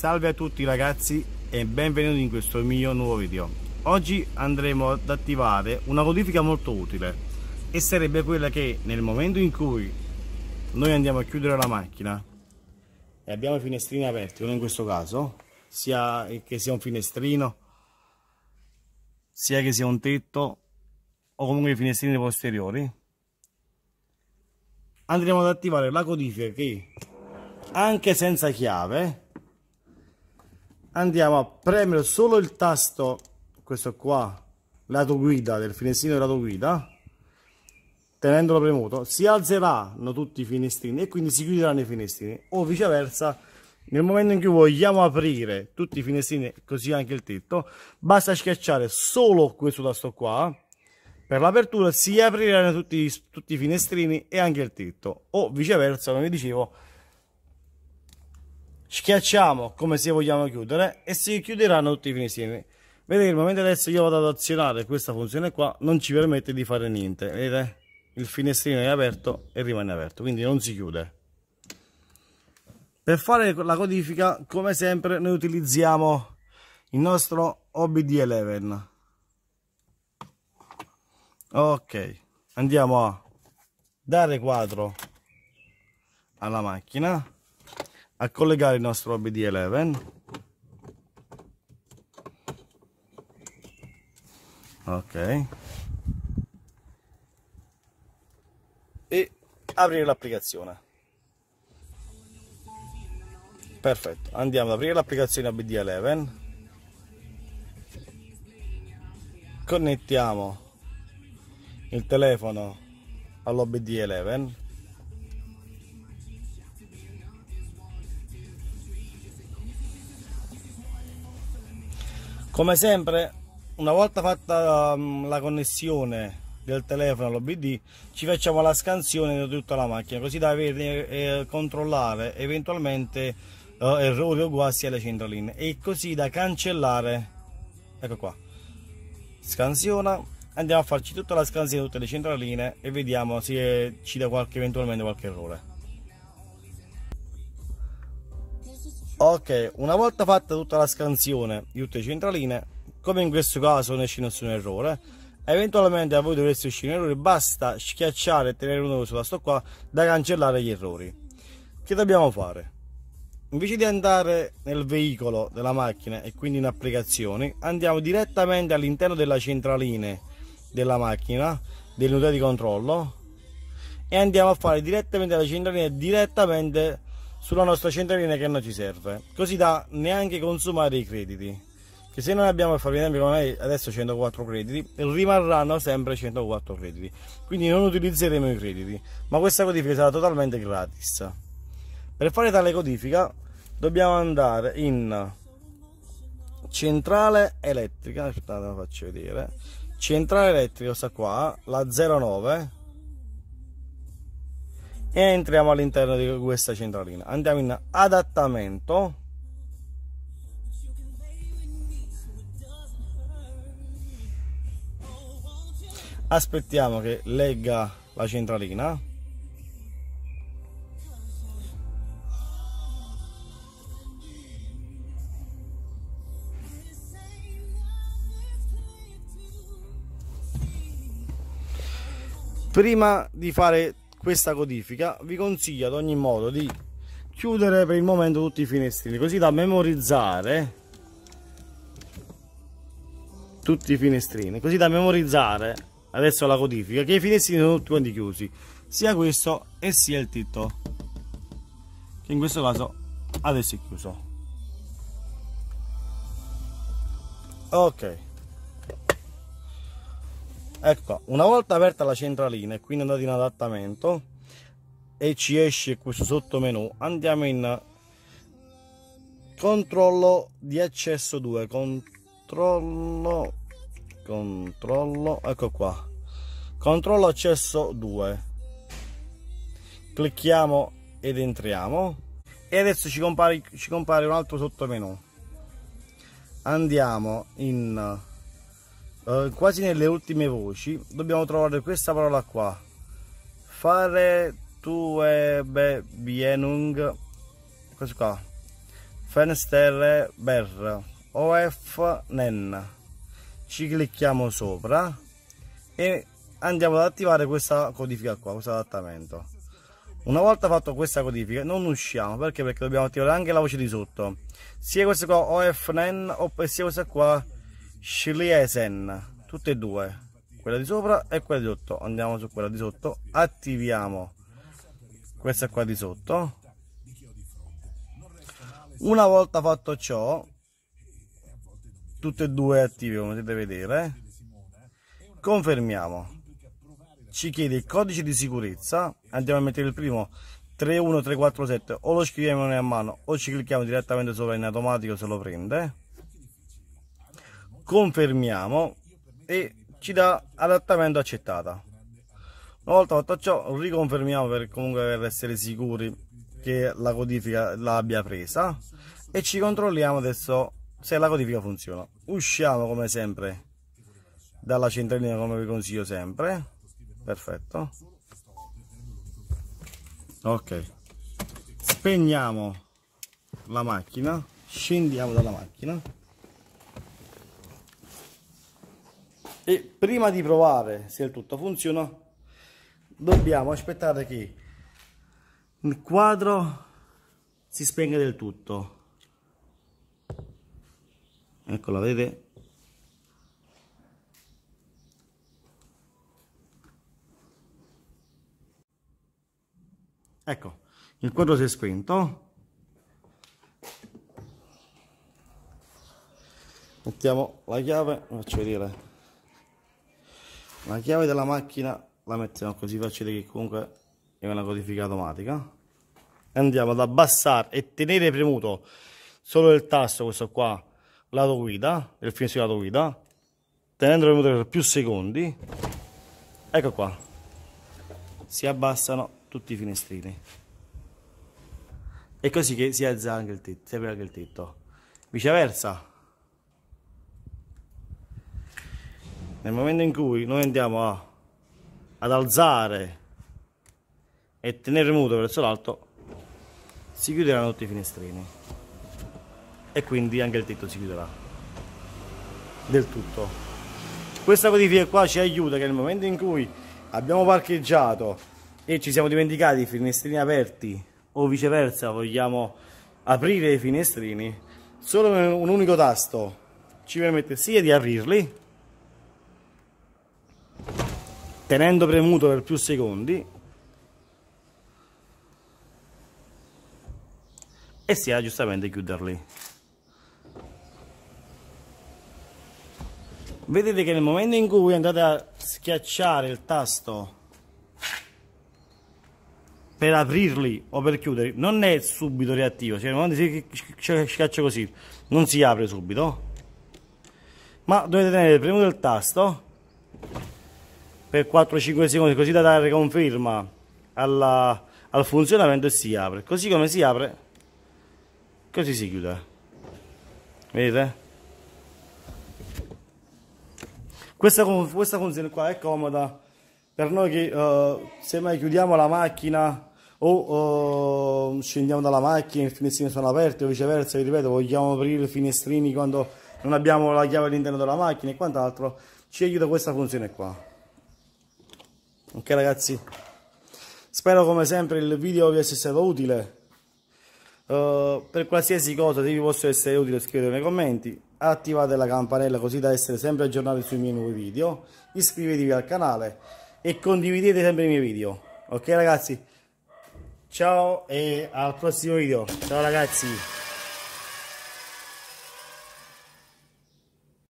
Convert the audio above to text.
Salve a tutti ragazzi e benvenuti in questo mio nuovo video. Oggi andremo ad attivare una modifica molto utile e sarebbe quella che nel momento in cui noi andiamo a chiudere la macchina e abbiamo i finestrini aperti, uno in questo caso, sia che sia un finestrino, sia che sia un tetto o comunque i finestrini posteriori, andremo ad attivare la codifica che anche senza chiave andiamo a premere solo il tasto questo qua lato guida del finestrino del lato guida tenendolo premuto si alzeranno tutti i finestrini e quindi si chiuderanno i finestrini o viceversa nel momento in cui vogliamo aprire tutti i finestrini così anche il tetto basta schiacciare solo questo tasto qua per l'apertura si apriranno tutti, tutti i finestrini e anche il tetto o viceversa come vi dicevo schiacciamo come se vogliamo chiudere e si chiuderanno tutti i finestrini vedete il momento adesso io vado ad azionare questa funzione qua non ci permette di fare niente vedete il finestrino è aperto e rimane aperto quindi non si chiude per fare la codifica come sempre noi utilizziamo il nostro obd11 ok andiamo a dare quadro alla macchina a collegare il nostro obd 11 ok e aprire l'applicazione perfetto andiamo ad aprire l'applicazione obd BD11 connettiamo il telefono all'OBD11 come sempre una volta fatta mm, la connessione del telefono all'OBD ci facciamo la scansione di tutta la macchina così da avere, eh, controllare eventualmente eh, errori o guasti alle centraline e così da cancellare ecco qua scansiona andiamo a farci tutta la scansione di tutte le centraline e vediamo se ci dà qualche, eventualmente qualche errore ok una volta fatta tutta la scansione di tutte le centraline come in questo caso non esce nessun errore eventualmente a voi dovreste uscire un errore basta schiacciare e tenere uno su questo qua da cancellare gli errori che dobbiamo fare invece di andare nel veicolo della macchina e quindi in applicazioni andiamo direttamente all'interno della centraline della macchina dell'unità di controllo e andiamo a fare direttamente la centralina direttamente sulla nostra centralina che non ci serve, così da neanche consumare i crediti. Che se noi abbiamo, per esempio, come me adesso 104 crediti, rimarranno sempre 104 crediti. Quindi non utilizzeremo i crediti, ma questa codifica sarà totalmente gratis. Per fare tale codifica dobbiamo andare in centrale elettrica, aspettate la faccio vedere, centrale elettrica questa qua, la 09 entriamo all'interno di questa centralina andiamo in adattamento aspettiamo che legga la centralina prima di fare questa codifica vi consiglio ad ogni modo di chiudere per il momento tutti i finestrini così da memorizzare tutti i finestrini così da memorizzare adesso la codifica che i finestrini sono tutti quanti chiusi sia questo e sia il titolo che in questo caso adesso è chiuso ok ecco qua una volta aperta la centralina e quindi andato in adattamento e ci esce questo sottomenu andiamo in controllo di accesso 2 controllo controllo ecco qua controllo accesso 2 clicchiamo ed entriamo e adesso ci compare, ci compare un altro sottomenu andiamo in eh, quasi nelle ultime voci dobbiamo trovare questa parola qua fare be bienung questo qua fenster ber of nen ci clicchiamo sopra e andiamo ad attivare questa codifica qua questo adattamento una volta fatto questa codifica non usciamo perché perché dobbiamo attivare anche la voce di sotto sia questa qua of nen oppure sia questa qua Schlesen, tutte e due, quella di sopra e quella di sotto. Andiamo su quella di sotto, attiviamo questa qua di sotto. Una volta fatto ciò, tutte e due attive come potete vedere, confermiamo. Ci chiede il codice di sicurezza, andiamo a mettere il primo 31347 o lo scriviamo noi a mano o ci clicchiamo direttamente sopra in automatico se lo prende confermiamo e ci dà adattamento accettata una volta fatto ciò riconfermiamo per comunque per essere sicuri che la codifica l'abbia presa e ci controlliamo adesso se la codifica funziona usciamo come sempre dalla centralina come vi consiglio sempre perfetto ok spegniamo la macchina scendiamo dalla macchina e prima di provare se il tutto funziona dobbiamo aspettare che il quadro si spenga del tutto eccola vedete ecco il quadro si è spento mettiamo la chiave faccio vedere la chiave della macchina la mettiamo così facile che comunque è una codifica automatica andiamo ad abbassare e tenere premuto solo il tasto questo qua lato guida il finestrino lato guida tenendo premuto per più secondi ecco qua si abbassano tutti i finestrini è così che si alza anche il tetto si apre anche il tetto viceversa nel momento in cui noi andiamo a, ad alzare e tenere muto verso l'alto si chiuderanno tutti i finestrini e quindi anche il tetto si chiuderà del tutto questa codifica qua ci aiuta che nel momento in cui abbiamo parcheggiato e ci siamo dimenticati i finestrini aperti o viceversa vogliamo aprire i finestrini solo un unico tasto ci permette sia di aprirli tenendo premuto per più secondi e sia giustamente chiuderli vedete che nel momento in cui andate a schiacciare il tasto per aprirli o per chiuderli non è subito reattivo cioè quando si schiaccia così non si apre subito ma dovete tenere premuto il tasto per 4-5 secondi così da dare conferma alla, al funzionamento e si apre. Così come si apre, così si chiude. Vedete? Questa, questa funzione qua è comoda per noi che uh, eh, se mai chiudiamo la macchina o uh, scendiamo dalla macchina e i finestrini sono aperti o viceversa, vi ripeto, vogliamo aprire i finestrini quando non abbiamo la chiave all'interno della macchina e quant'altro, ci aiuta questa funzione qua ok ragazzi spero come sempre il video vi sia stato utile uh, per qualsiasi cosa se vi posso essere utile scrivete nei commenti attivate la campanella così da essere sempre aggiornati sui miei nuovi video iscrivetevi al canale e condividete sempre i miei video ok ragazzi ciao e al prossimo video ciao ragazzi